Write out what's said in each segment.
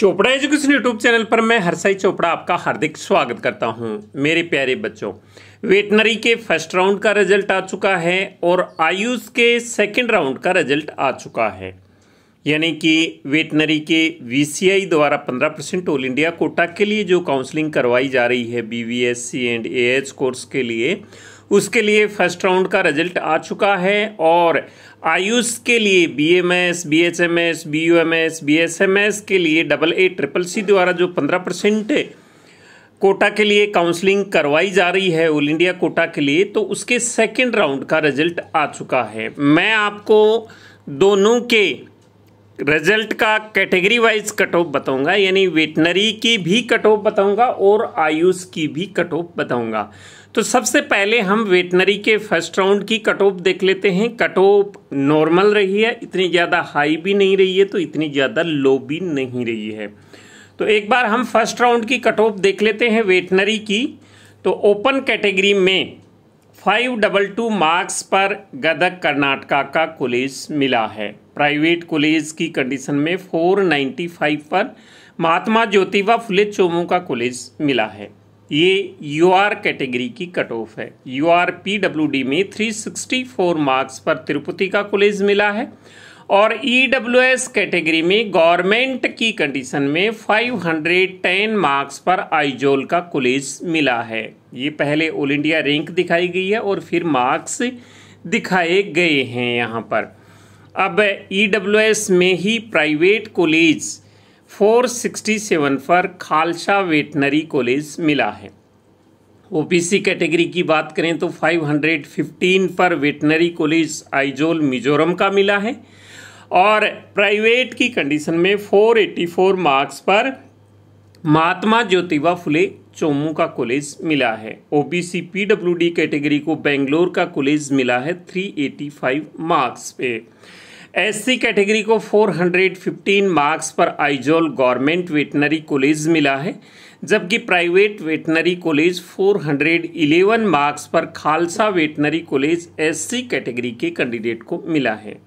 Chopra education YouTube channel पर मैं हरसाई चोपड़ा आपका हार्दिक स्वागत करता हूं मेरे प्यारे बच्चों वेटनरी के फर्स्ट राउंड का रिजल्ट आ चुका है और आयुष के सेकंड राउंड का रिजल्ट आ चुका है यानी कि वेटनरी के वीसीआई द्वारा 15 परसेंट ऑल इंडिया कोटा के लिए जो काउंसलिंग करवाई जा रही है बी एंड ए कोर्स के लिए उसके लिए फर्स्ट राउंड का रिजल्ट आ चुका है और आयुष के लिए B M S B H M S B U M S B S M S के लिए डबल ए ट्रिपल सी द्वारा जो पंद्रह परसेंट कोटा के लिए काउंसलिंग करवाई जा रही है ऑल इंडिया कोटा के लिए तो उसके सेकेंड राउंड का रिजल्ट आ चुका है मैं आपको दोनों के रिजल्ट का कैटेगरी वाइज कट ऑफ बताऊंगा यानी वेटनरी की भी कट ऑफ बताऊंगा और आयुष की भी कट ऑफ बताऊंगा तो सबसे पहले हम वेटनरी के फर्स्ट राउंड की कट ऑफ देख लेते हैं कट ऑफ नॉर्मल रही है इतनी ज़्यादा हाई भी नहीं रही है तो इतनी ज़्यादा लो भी नहीं रही है तो एक बार हम फर्स्ट राउंड की कट ऑफ देख लेते हैं वेटनरी की तो ओपन कैटेगरी में फाइव डबल टू मार्क्स पर गदक कर्नाटका का कॉलेज मिला है प्राइवेट कॉलेज की कंडीशन में फोर नाइन्टी फाइव पर महात्मा ज्योतिबा फुले चोमो का कॉलेज मिला है ये यू आर कैटेगरी की कट ऑफ है U R P W D में थ्री सिक्सटी फोर मार्क्स पर तिरुपति का कॉलेज मिला है और ई डब्ल्यू एस कैटेगरी में गवर्नमेंट की कंडीशन में फाइव हंड्रेड टेन मार्क्स पर आइजोल का कॉलेज मिला है ये पहले ऑल इंडिया रैंक दिखाई गई है और फिर मार्क्स दिखाए गए हैं यहाँ पर अब ई e एस में ही प्राइवेट कॉलेज 467 पर खालसा वेटनरी कॉलेज मिला है ओबीसी कैटेगरी की बात करें तो 515 पर वेटनरी कॉलेज आइजोल मिजोरम का मिला है और प्राइवेट की कंडीशन में 484 मार्क्स पर महात्मा ज्योतिबा फुले चोमू का कॉलेज मिला है ओबीसी पीडब्ल्यूडी कैटेगरी को बेंगलोर का कॉलेज मिला है 385 मार्क्स पे एससी कैटेगरी को 415 मार्क्स पर आइजोल गवर्नमेंट वेटनरी कॉलेज मिला है जबकि प्राइवेट वेटनरी कॉलेज 411 मार्क्स पर Khalsa veterinary college SC category के कैंडिडेट को मिला है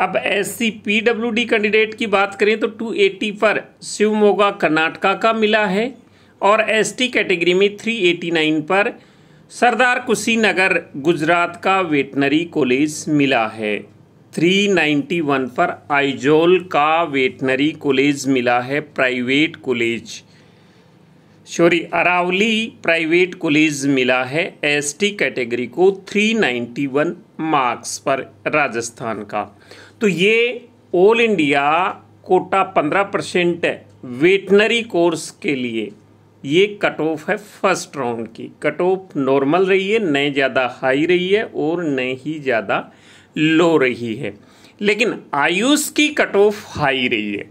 अब S C P W D candidate की बात करें तो 280 पर शिवमोगा कर्नाटका का मिला है और एस टी कैटेगरी में 389 पर सरदार कुशीनगर गुजरात का वेटनरी कॉलेज मिला है 391 पर आइजोल का वेटनरी कॉलेज मिला है private college sorry Aravali private college मिला है एसटी कैटेगरी को 391 मार्क्स पर राजस्थान का तो ये ऑल इंडिया कोटा पंद्रह परसेंट है वेटनरी कोर्स के लिए ये कट ऑफ है फर्स्ट राउंड की कट ऑफ नॉर्मल रही है न ज़्यादा हाई रही है और न ही ज़्यादा लो रही है लेकिन आयुष की कट ऑफ हाई रही है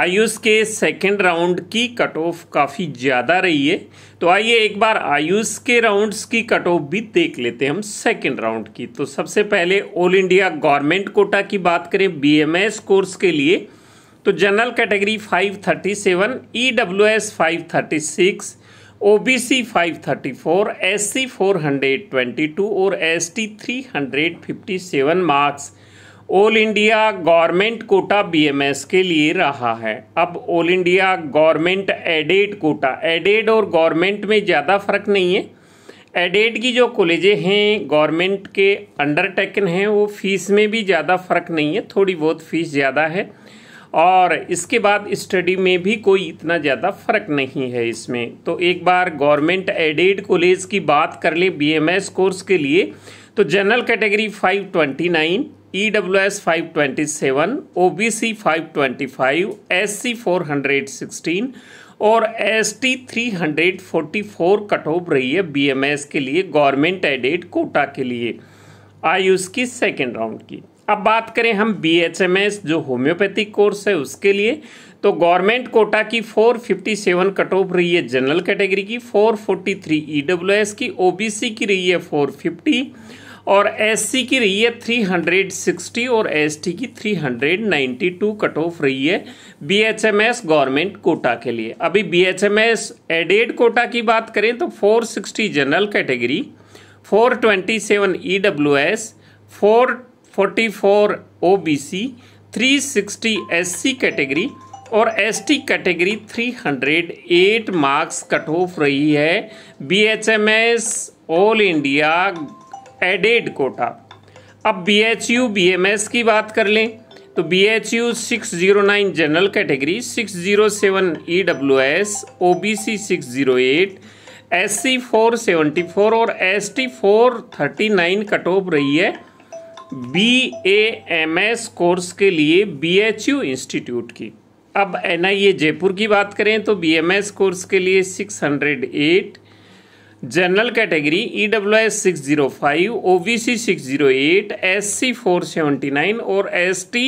आयुष के सेकेंड राउंड की कट ऑफ काफ़ी ज़्यादा रही है तो आइए एक बार आयुष के राउंड्स की कट ऑफ भी देख लेते हैं हम सेकेंड राउंड की तो सबसे पहले ऑल इंडिया गवर्नमेंट कोटा की बात करें बीएमएस कोर्स के लिए तो general category 537 S C four hundred twenty two और S fifty seven marks all India government quota BMS के लिए रहा है अब all India government aided quota aided और गवर्नमेंट में ज़्यादा फर्क नहीं है एडेड की जो कॉलेजें हैं गवर्नमेंट के अंडरटेकन हैं वो फीस में भी ज़्यादा फ़र्क नहीं है थोड़ी बहुत फीस ज़्यादा है और इसके बाद स्टडी में भी कोई इतना ज़्यादा फ़र्क नहीं है इसमें तो एक बार गवर्नमेंट एडेड कॉलेज की बात कर ले बीएमएस कोर्स के लिए तो general category 529 E W S five twenty seven O B C five twenty five S C four hundred sixteen और S T three hundred forty four cut off रही है बी एम एस के लिए government aided Kota के लिए आयुष की second round की अब बात करें हम बी एच एम एस जो होम्योपैथिक कोर्स है उसके लिए तो गवर्नमेंट कोटा की 457 कट ऑफ रही है जनरल कैटेगरी की 443 एस e की ओ बी सी की रही है 450 और एस की रही है 360 और एस की 392 कट ऑफ रही है बी गवर्नमेंट कोटा के लिए अभी बी एच एडेड कोटा की बात करें तो 460 general category 427 E W S four forty category और ST category 308 marks cut off रही है B all India aided quota अब B H U B M S की बात कर लें तो B H U six zero nine general category six zero seven E W S O B C six zero eight S C four seventy four और S T four thirty nine cut off रही है B A M S course के लिए B H you institute की अब N आई ए जयपुर की बात करें तो बी एम एस कोर्स के लिए six hundred eight general category E W S six zero five O B C six zero eight S C four seventy nine और S T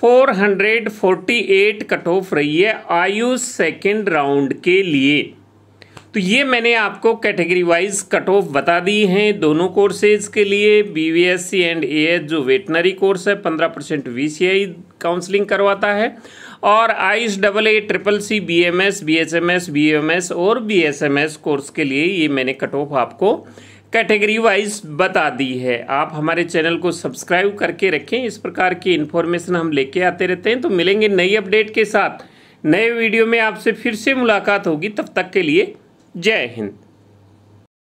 four hundred forty eight cut off रही है आयु second round के लिए तो ये मैंने आपको कैटेगरी वाइज कट ऑफ बता दी हैं दोनों कोर्सेज के लिए B V S C and A S जो वेटनरी कोर्स है पंद्रह percent V C I counselling करवाता है और आईस double A triple C B M S B S M S B M S और B S M S course के लिए ये मैंने कट ऑफ आपको कैटेगरी वाइज बता दी है आप हमारे चैनल को सब्सक्राइब करके रखें इस प्रकार की इन्फॉर्मेशन हम लेके आते रहते हैं तो मिलेंगे नई अपडेट के साथ नए वीडियो में आपसे फिर से मुलाकात होगी तब तक के लिए जय हिंद